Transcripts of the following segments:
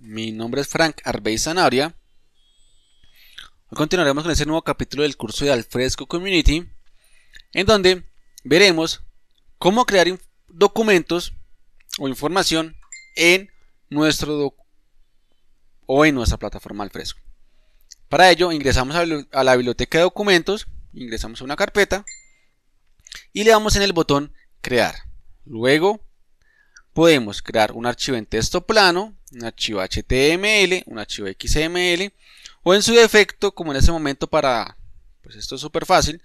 Mi nombre es Frank Arbey Hoy continuaremos con este nuevo capítulo del curso de Alfresco Community, en donde veremos cómo crear documentos o información en nuestro o en nuestra plataforma Alfresco. Para ello ingresamos a la biblioteca de documentos, ingresamos a una carpeta y le damos en el botón crear. Luego podemos crear un archivo en texto plano, un archivo HTML, un archivo XML, o en su defecto, como en ese momento para, pues esto es súper fácil,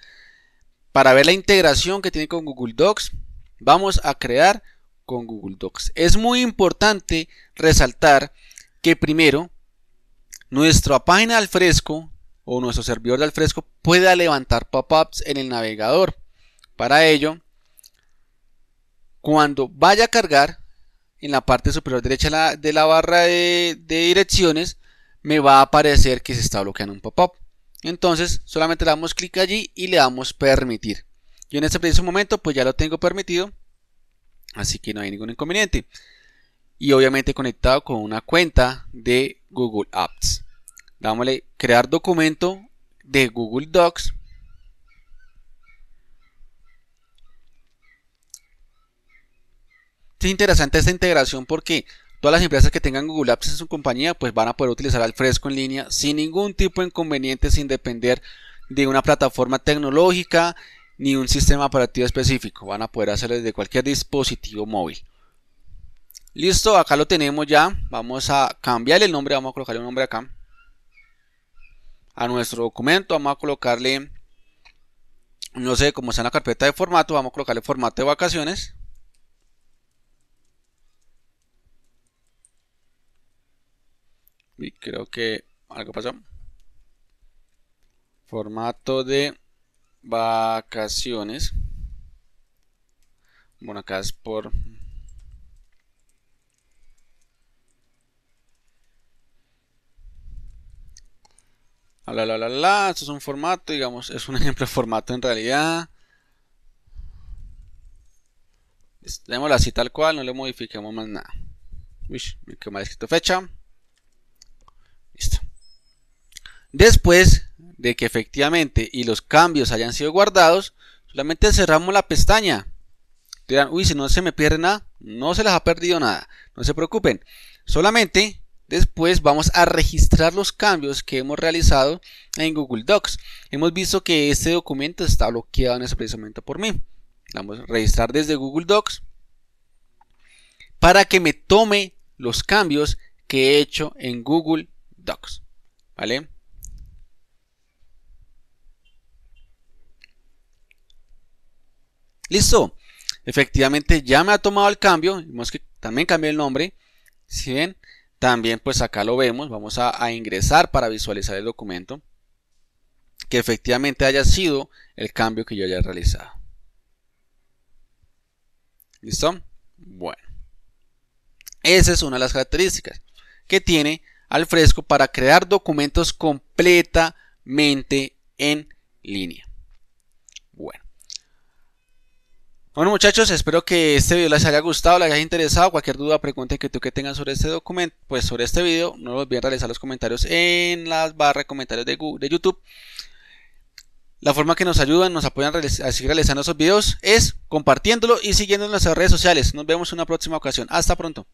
para ver la integración que tiene con Google Docs, vamos a crear con Google Docs. Es muy importante resaltar que primero, nuestra página al fresco o nuestro servidor de al fresco pueda levantar pop-ups en el navegador. Para ello, cuando vaya a cargar, en la parte superior derecha de la, barra de, direcciones, me va a aparecer que se está bloqueando un pop-up. Entonces, solamente le damos clic allí y le damos permitir. Yo en este preciso momento, pues ya lo tengo permitido, así que no hay ningún inconveniente. Y obviamente conectado con una cuenta de Google Apps. Dámosle crear documento de Google Docs interesante esta integración porque todas las empresas que tengan Google Apps en su compañía pues van a poder utilizar al fresco en línea sin ningún tipo de inconveniente, sin depender de una plataforma tecnológica ni un sistema operativo específico. Van a poder hacerlo desde cualquier dispositivo móvil. Listo, acá lo tenemos ya. Vamos a cambiarle el nombre, vamos a colocarle un nombre acá. A nuestro documento vamos a colocarle, no sé, como está en la carpeta de formato, vamos a colocarle formato de vacaciones. Y creo que algo pasó. Formato de vacaciones. Bueno, acá es por... La, la, la, la, esto es un formato, digamos, es un ejemplo de formato en realidad. la así tal cual, no le modifiquemos más nada. Uy, me quedó mal escrito fecha. Después de que efectivamente y los cambios hayan sido guardados, solamente cerramos la pestaña. uy, si no se me pierde nada, no se les ha perdido nada, no se preocupen. Solamente después vamos a registrar los cambios que hemos realizado en Google Docs. Hemos visto que este documento está bloqueado en ese por mí. Vamos a registrar desde Google Docs para que me tome los cambios que he hecho en Google Docs. ¿Vale? Listo. Efectivamente ya me ha tomado el cambio. Vemos que también cambié el nombre. Si ven, también pues acá lo vemos. Vamos a, ingresar para visualizar el documento. Que efectivamente haya sido el cambio que yo haya realizado. ¿Listo? Bueno. Esa es una de las características que tiene Alfresco para crear documentos completamente en línea. Bueno muchachos, espero que este video les haya gustado, les haya interesado. Cualquier duda, pregunta que tú que tengan sobre este documento, pues sobre este video, no olviden realizar los comentarios en las barras de comentarios de, de YouTube. La forma que nos ayudan, nos apoyan a seguir realizando esos videos es compartiéndolo y siguiéndonos en nuestras redes sociales. Nos vemos en una próxima ocasión. Hasta pronto.